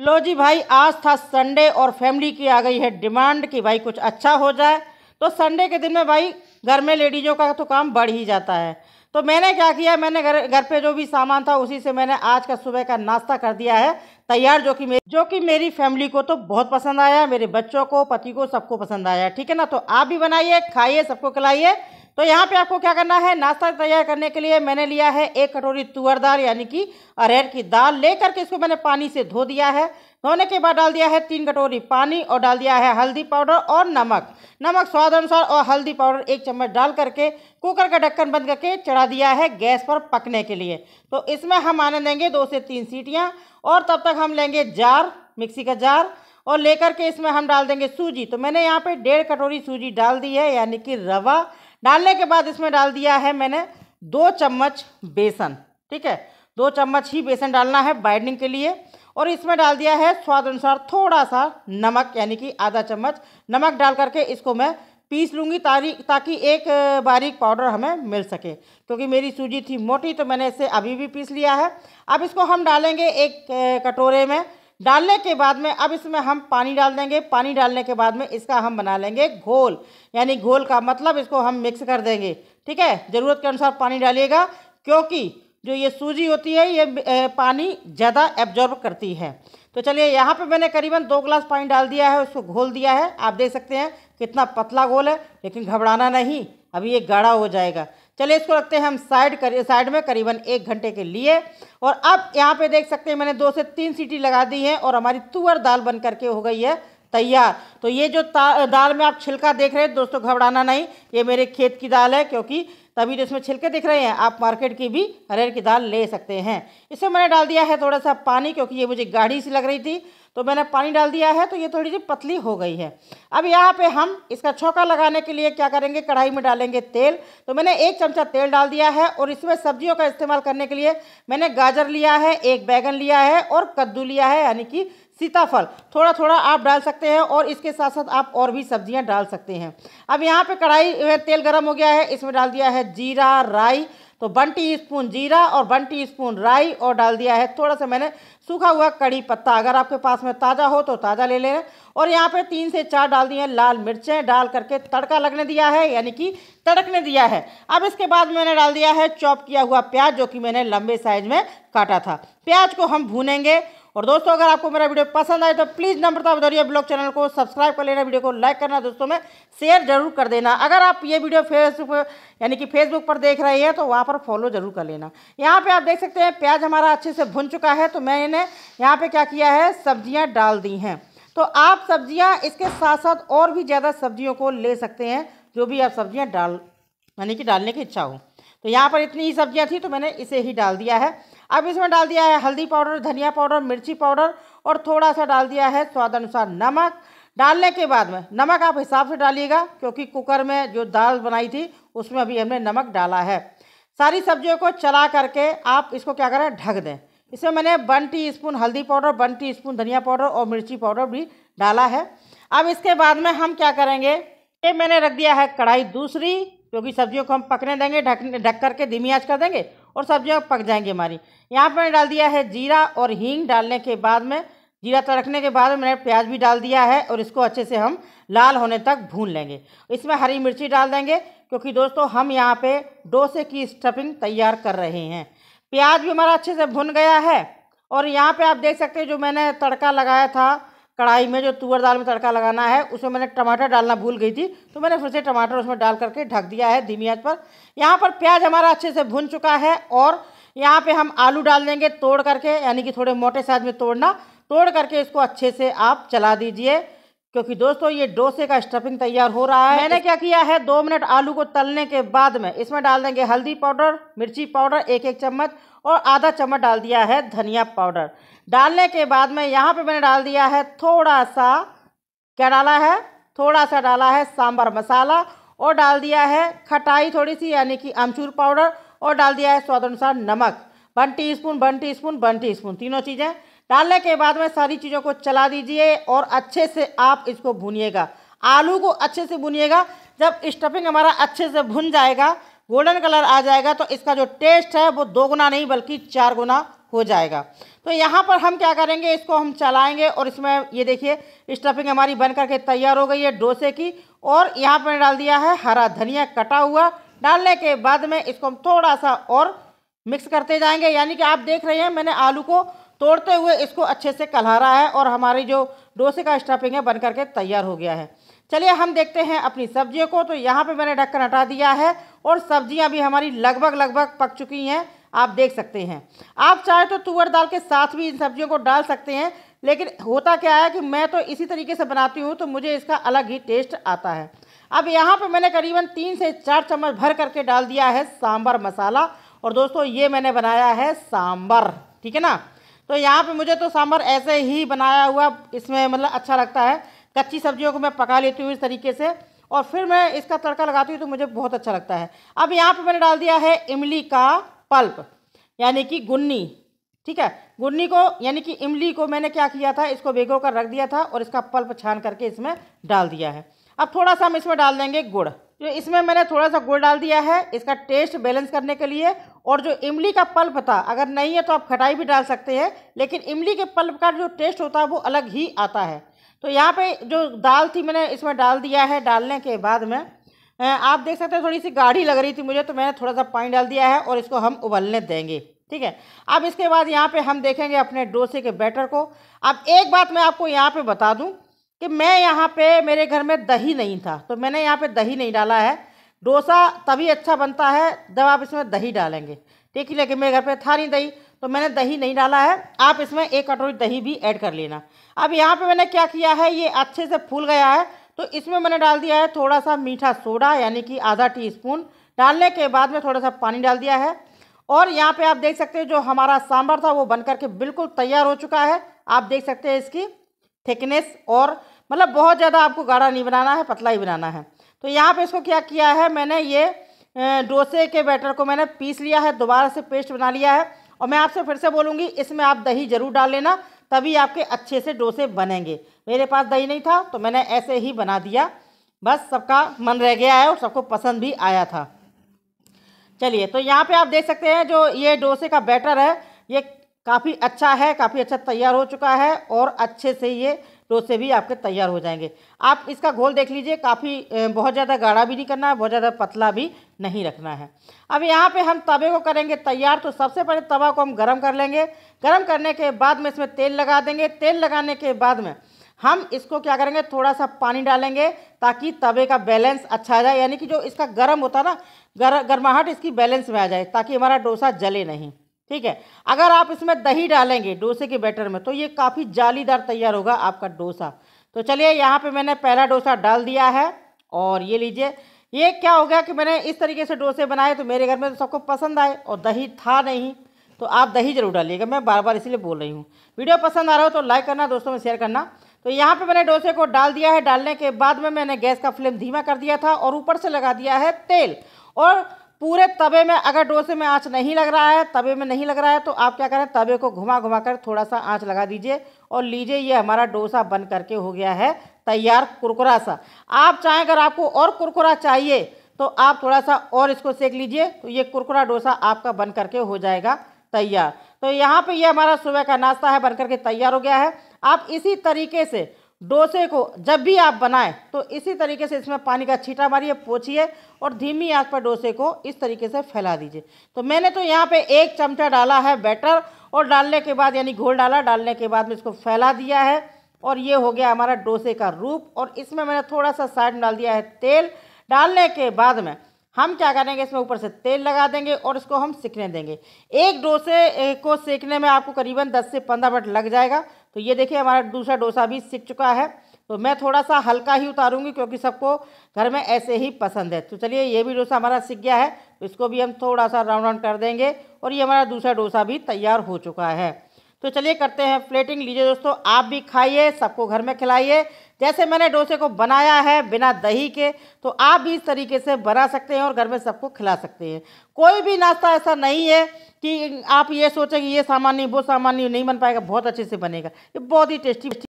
लो जी भाई आज था संडे और फैमिली की आ गई है डिमांड कि भाई कुछ अच्छा हो जाए तो संडे के दिन में भाई घर में लेडीज़ों का तो काम बढ़ ही जाता है तो मैंने क्या किया मैंने घर घर पे जो भी सामान था उसी से मैंने आज का सुबह का नाश्ता कर दिया है तैयार जो कि मेरी जो कि मेरी फैमिली को तो बहुत पसंद आया मेरे बच्चों को पति को सबको पसंद आया ठीक है ना तो आप भी बनाइए खाइए सबको खिलाइए तो यहाँ पे आपको क्या करना है नाश्ता तैयार करने के लिए मैंने लिया है एक कटोरी तुअर दाल यानी कि अरहर की दाल लेकर के इसको मैंने पानी से धो दिया है धोने के बाद डाल दिया है तीन कटोरी पानी और डाल दिया है हल्दी पाउडर और नमक नमक स्वाद अनुसार और हल्दी पाउडर एक चम्मच डाल करके कुकर का ढक्कन बंद करके चढ़ा दिया है गैस पर पकने के लिए तो इसमें हम आने देंगे दो से तीन सीटियाँ और तब तक हम लेंगे जार मिक्सी का जार और लेकर के इसमें हम डाल देंगे सूजी तो मैंने यहाँ पे डेढ़ कटोरी सूजी डाल दी है यानी कि रवा डालने के बाद इसमें डाल दिया है मैंने दो चम्मच बेसन ठीक है दो चम्मच ही बेसन डालना है बाइंडिंग के लिए और इसमें डाल दिया है स्वाद अनुसार थोड़ा सा नमक यानी कि आधा चम्मच नमक डाल करके इसको मैं पीस लूँगी तारी ताकि एक बारीक पाउडर हमें मिल सके क्योंकि मेरी सूजी थी मोटी तो मैंने इसे अभी भी पीस लिया है अब इसको हम डालेंगे एक कटोरे में डालने के बाद में अब इसमें हम पानी डाल देंगे पानी डालने के बाद में इसका हम बना लेंगे घोल यानी घोल का मतलब इसको हम मिक्स कर देंगे ठीक है ज़रूरत के अनुसार पानी डालिएगा क्योंकि जो ये सूजी होती है ये पानी ज़्यादा एब्जॉर्ब करती है तो चलिए यहाँ पे मैंने करीबन दो ग्लास पानी डाल दिया है उसको घोल दिया है आप देख सकते हैं कितना पतला घोल है लेकिन घबराना नहीं अभी ये गाढ़ा हो जाएगा चलिए इसको रखते हैं हम साइड कर साइड में करीबन एक घंटे के लिए और अब यहाँ पे देख सकते हैं मैंने दो से तीन सीटी लगा दी है और हमारी तुअर दाल बन करके हो गई है तैयार तो ये जो दाल में आप छिलका देख रहे हैं दोस्तों घबराना नहीं ये मेरे खेत की दाल है क्योंकि तभी तो इसमें छिलके दिख रहे हैं आप मार्केट की भी हरेर की दाल ले सकते हैं इसमें मैंने डाल दिया है थोड़ा सा पानी क्योंकि ये मुझे गाढ़ी सी लग रही थी तो मैंने पानी डाल दिया है तो ये थोड़ी सी पतली हो गई है अब यहाँ पे हम इसका छौका लगाने के लिए क्या करेंगे कढ़ाई में डालेंगे तेल तो मैंने एक चमचा तेल डाल दिया है और इसमें सब्जियों का इस्तेमाल करने के लिए मैंने गाजर लिया है एक बैगन लिया है और कद्दू लिया है यानी कि सीताफल थोड़ा थोड़ा आप डाल सकते हैं और इसके साथ साथ आप और भी सब्जियां डाल सकते हैं अब यहाँ पे कढ़ाई तेल गरम हो गया है इसमें डाल दिया है जीरा राई तो वन स्पून जीरा और वन स्पून राई और डाल दिया है थोड़ा सा मैंने सूखा हुआ कड़ी पत्ता अगर आपके पास में ताज़ा हो तो ताज़ा ले लें और यहाँ पे तीन से चार डाल दिए हैं लाल मिर्चें डाल करके तड़का लगने दिया है यानी कि तड़कने दिया है अब इसके बाद मैंने डाल दिया है चॉप किया हुआ प्याज जो कि मैंने लंबे साइज में काटा था प्याज को हम भूनेंगे और दोस्तों अगर आपको मेरा वीडियो पसंद आए तो प्लीज़ नंबर था तो ब्लॉग चैनल को सब्सक्राइब कर लेना वीडियो को लाइक करना दोस्तों में शेयर जरूर कर देना अगर आप ये वीडियो फेसबुक यानी कि फेसबुक पर देख रहे हैं तो वहाँ पर फॉलो जरूर कर लेना यहाँ पर आप देख सकते हैं प्याज हमारा अच्छे से भुन चुका है तो मैंने यहाँ पर क्या किया है सब्जियाँ डाल दी हैं तो आप सब्जियाँ इसके साथ साथ और भी ज़्यादा सब्जियों को ले सकते हैं जो भी आप सब्जियाँ डाल यानी कि डालने की इच्छा हो तो यहाँ पर इतनी ही सब्जियाँ थी तो मैंने इसे ही डाल दिया है अब इसमें डाल दिया है हल्दी पाउडर धनिया पाउडर मिर्ची पाउडर और थोड़ा सा डाल दिया है स्वाद अनुसार नमक डालने के बाद में नमक आप हिसाब से डालिएगा क्योंकि कुकर में जो दाल बनाई थी उसमें अभी हमने नमक डाला है सारी सब्जियों को चला करके आप इसको क्या करें ढक दें इसमें मैंने वन टी स्पून हल्दी पाउडर वन टी स्पून धनिया पाउडर और मिर्ची पाउडर भी डाला है अब इसके बाद में हम क्या करेंगे ये मैंने रख दिया है कढ़ाई दूसरी क्योंकि सब्जियों को हम पकने देंगे ढक ढक करके धीमी आँच कर देंगे और सब्जियाँ पक जाएंगी हमारी यहाँ पर मैंने डाल दिया है जीरा और हींग डालने के बाद में जीरा तड़कने के बाद मैंने प्याज भी डाल दिया है और इसको अच्छे से हम लाल होने तक भून लेंगे इसमें हरी मिर्ची डाल देंगे क्योंकि दोस्तों हम यहाँ पे डोसे की स्टफिंग तैयार कर रहे हैं प्याज भी हमारा अच्छे से भुन गया है और यहाँ पे आप देख सकते हैं जो मैंने तड़का लगाया था कढ़ाई में जो तुअर दाल में तड़का लगाना है उसमें मैंने टमाटर डालना भूल गई थी तो मैंने फिर से टमाटर उसमें डाल करके ढक दिया है धीमी आंच पर यहाँ पर प्याज हमारा अच्छे से भुन चुका है और यहाँ पे हम आलू डाल देंगे तोड़ करके यानी कि थोड़े मोटे साइज में तोड़ना तोड़ करके इसको अच्छे से आप चला दीजिए क्योंकि दोस्तों ये डोसे का स्टफिंग तैयार हो रहा है मैंने क्या किया है दो मिनट आलू को तलने के बाद में इसमें डाल देंगे हल्दी पाउडर मिर्ची पाउडर एक एक चम्मच और आधा चम्मच डाल दिया है धनिया पाउडर डालने के बाद में यहाँ पे मैंने डाल दिया है थोड़ा सा क्या डाला है थोड़ा सा डाला है सांबर मसाला और डाल दिया है खटाई थोड़ी सी यानी कि अमचूर पाउडर और डाल दिया है स्वाद अनुसार नमक one teaspoon one teaspoon one teaspoon तीनों चीज़ें डालने के बाद में सारी चीज़ों को चला दीजिए और अच्छे से आप इसको भूनिएगा आलू को अच्छे से भूनिएगा जब स्टफिंग हमारा अच्छे से भुन जाएगा गोल्डन कलर आ जाएगा तो इसका जो टेस्ट है वो दो गुना नहीं बल्कि चार गुना हो जाएगा तो यहाँ पर हम क्या करेंगे इसको हम चलाएंगे और इसमें ये देखिए स्टफिंग हमारी बन करके तैयार हो गई है डोसे की और यहाँ पर डाल दिया है हरा धनिया कटा हुआ डालने के बाद में इसको हम थोड़ा सा और मिक्स करते जाएंगे यानी कि आप देख रहे हैं मैंने आलू को तोड़ते हुए इसको अच्छे से कल्हारा है और हमारी जो डोसे का स्टफिंग है बन करके तैयार हो गया है चलिए हम देखते हैं अपनी सब्जियों को तो यहाँ पे मैंने ढक्कन हटा दिया है और सब्जियाँ भी हमारी लगभग लगभग पक चुकी हैं आप देख सकते हैं आप चाहे तो तुअर दाल के साथ भी इन सब्जियों को डाल सकते हैं लेकिन होता क्या है कि मैं तो इसी तरीके से बनाती हूँ तो मुझे इसका अलग ही टेस्ट आता है अब यहाँ पर मैंने करीबन तीन से चार चम्मच भर करके डाल दिया है सांभर मसाला और दोस्तों ये मैंने बनाया है सांभर ठीक है ना तो यहाँ पे मुझे तो सांभर ऐसे ही बनाया हुआ इसमें मतलब अच्छा लगता है कच्ची सब्जियों को मैं पका लेती हूँ इस तरीके से और फिर मैं इसका तड़का लगाती हूँ तो मुझे बहुत अच्छा लगता है अब यहाँ पर मैंने डाल दिया है इमली का पल्प यानी कि गुन्नी ठीक है गुन्नी को यानी कि इमली को मैंने क्या किया था इसको भिगो कर रख दिया था और इसका पल्प छान करके इसमें डाल दिया है अब थोड़ा सा हम इसमें डाल देंगे गुड़ जो तो इसमें मैंने थोड़ा सा गुड़ डाल दिया है इसका टेस्ट बैलेंस करने के लिए और जो इमली का पल्प था अगर नहीं है तो आप खटाई भी डाल सकते हैं लेकिन इमली के पल्प का जो टेस्ट होता है वो अलग ही आता है तो यहाँ पे जो दाल थी मैंने इसमें डाल दिया है डालने के बाद में आप देख सकते हैं थोड़ी सी गाढ़ी लग रही थी मुझे तो मैंने थोड़ा सा पानी डाल दिया है और इसको हम उबलने देंगे ठीक है अब इसके बाद यहाँ पे हम देखेंगे अपने डोसे के बैटर को अब एक बात मैं आपको यहाँ पे बता दूँ कि मैं यहाँ पे मेरे घर में दही नहीं था तो मैंने यहाँ पे दही नहीं डाला है डोसा तभी अच्छा बनता है जब आप इसमें दही डालेंगे ठीक है लेकिन मेरे घर पर था नहीं दही तो मैंने दही नहीं डाला है आप इसमें एक कटोरी दही भी ऐड कर लेना अब यहाँ पे मैंने क्या किया है ये अच्छे से फूल गया है तो इसमें मैंने डाल दिया है थोड़ा सा मीठा सोडा यानी कि आधा टी स्पून डालने के बाद में थोड़ा सा पानी डाल दिया है और यहाँ पर आप देख सकते हैं जो हमारा सांभर था वो बन करके बिल्कुल तैयार हो चुका है आप देख सकते हैं इसकी थिकनेस और मतलब बहुत ज़्यादा आपको गाढ़ा नहीं बनाना है पतला ही बनाना है तो यहाँ पे इसको क्या किया है मैंने ये डोसे के बैटर को मैंने पीस लिया है दोबारा से पेस्ट बना लिया है और मैं आपसे फिर से बोलूँगी इसमें आप दही ज़रूर डाल लेना तभी आपके अच्छे से डोसे बनेंगे मेरे पास दही नहीं था तो मैंने ऐसे ही बना दिया बस सबका मन रह गया है और सबको पसंद भी आया था चलिए तो यहाँ पे आप देख सकते हैं जो ये डोसे का बैटर है ये काफ़ी अच्छा है काफ़ी अच्छा तैयार हो चुका है और अच्छे से ये तो उससे भी आपके तैयार हो जाएंगे आप इसका घोल देख लीजिए काफ़ी बहुत ज़्यादा गाढ़ा भी नहीं करना है बहुत ज़्यादा पतला भी नहीं रखना है अब यहाँ पे हम तवे को करेंगे तैयार तो सबसे पहले तवा को हम गर्म कर लेंगे गर्म करने के बाद में इसमें तेल लगा देंगे तेल लगाने के बाद में हम इसको क्या करेंगे थोड़ा सा पानी डालेंगे ताकि तवे का बैलेंस अच्छा आ जाए यानी कि जो इसका गर्म होता है ना गर गर्माहट इसकी बैलेंस में आ जाए ताकि हमारा डोसा जले नहीं ठीक है अगर आप इसमें दही डालेंगे डोसे के बैटर में तो ये काफ़ी जालीदार तैयार होगा आपका डोसा तो चलिए यहाँ पे मैंने पहला डोसा डाल दिया है और ये लीजिए ये क्या हो गया कि मैंने इस तरीके से डोसे बनाए तो मेरे घर में तो सबको पसंद आए और दही था नहीं तो आप दही जरूर डालिएगा मैं बार बार इसलिए बोल रही हूँ वीडियो पसंद आ रहा हो तो लाइक करना दोस्तों में शेयर करना तो यहाँ पे मैंने डोसे को डाल दिया है डालने के बाद में मैंने गैस का फ्लेम धीमा कर दिया था और ऊपर से लगा दिया है तेल और पूरे तवे में अगर डोसे में आँच नहीं लग रहा है तवे में नहीं लग रहा है तो आप क्या करें तवे को घुमा घुमा कर थोड़ा सा आँच लगा दीजिए और लीजिए ये हमारा डोसा बन करके हो गया है तैयार कुरकुरा सा आप चाहें अगर आपको और कुरकुरा चाहिए तो आप थोड़ा सा और इसको सेक लीजिए तो ये कुरकुरा डोसा आपका बन करके हो जाएगा तैयार तो यहाँ पे ये हमारा सुबह का नाश्ता है बन करके तैयार हो गया है आप इसी तरीके से डोसे को जब भी आप बनाएं तो इसी तरीके से इसमें पानी का छीटा मारिए पोछिए और धीमी आंच पर डोसे को इस तरीके से फैला दीजिए तो मैंने तो यहाँ पे एक चमचा डाला है बैटर और डालने के बाद यानी घोल डाला डालने के बाद में इसको फैला दिया है और ये हो गया हमारा डोसे का रूप और इसमें मैंने थोड़ा सा साइड में डाल दिया है तेल डालने के बाद में हम क्या करेंगे इसमें ऊपर से तेल लगा देंगे और इसको हम सीखने देंगे एक डोसे को सेकने में आपको करीबन 10 से 15 मिनट लग जाएगा तो ये देखिए हमारा दूसरा डोसा भी सीख चुका है तो मैं थोड़ा सा हल्का ही उतारूंगी क्योंकि सबको घर में ऐसे ही पसंद है तो चलिए ये भी डोसा हमारा सीख गया है तो इसको भी हम थोड़ा सा राउंड राउंड कर देंगे और ये हमारा दूसरा डोसा भी तैयार हो चुका है तो चलिए करते हैं प्लेटिंग लीजिए दोस्तों आप भी खाइए सबको घर में खिलाइए जैसे मैंने डोसे को बनाया है बिना दही के तो आप भी इस तरीके से बना सकते हैं और घर में सबको खिला सकते हैं कोई भी नाश्ता ऐसा नहीं है कि आप ये सोचें कि ये सामान्य वो सामान्य नहीं बन पाएगा बहुत अच्छे से बनेगा ये बहुत ही टेस्टी